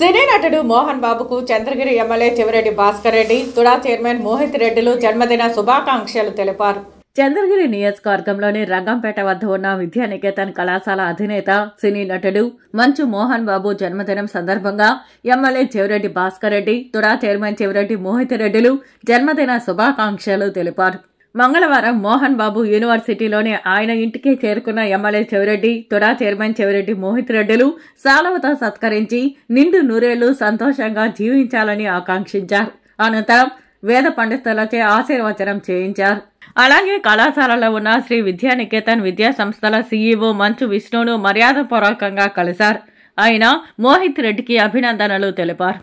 సినీ నటుడు మోహన్ బాబుకు Chandragiri MLA Chevireddy Bhaskar Reddy TUDA chairman Mohit రెడ్డిలు జన్మదిన శుభాకాంక్షలు తెలిపారు చంద్రగిరి నియోజకవర్గంలోని రంగంపేట వద్ద ఉన్న విద్యానికేతన్ కళాశాల అధినేత సినీ నటుడు మంచు మోహన్ బాబు జన్మదినం సందర్భంగా ఎమ్మెల్యే చెవిరెడ్డి భాస్కర్ రెడ్డి తుడా చైర్మన్ చెవిరెడ్డి మోహిత్ రెడ్డిలు జన్మదిన శుభాకాంక్షలు తెలిపారు మంగళవారం మోహన్ బాబు యూనివర్సిటీలోని ఆయన ఇంటికే చేరుకున్న ఎమ్మెల్యే చెవిరెడ్డి తొడా చైర్మన్ చెవిరెడ్డి మోహిత్ రెడ్డిలు సాలవతో సత్కరించి నిండు నూరేళ్లు సంతోషంగా జీవించాలని ఆకాంక్షించారు అనంతరం వేద పండితులచే ఆశీర్వచనం చేయించారు అలాగే కళాశాలలో ఉన్న శ్రీ విద్యానికేతన్ విద్యా సంస్థల సీఈఓ మంచు విష్ణును మర్యాదపూర్వకంగా కలిశారు ఆయన మోహిత్ రెడ్డికి అభినందనలు తెలిపారు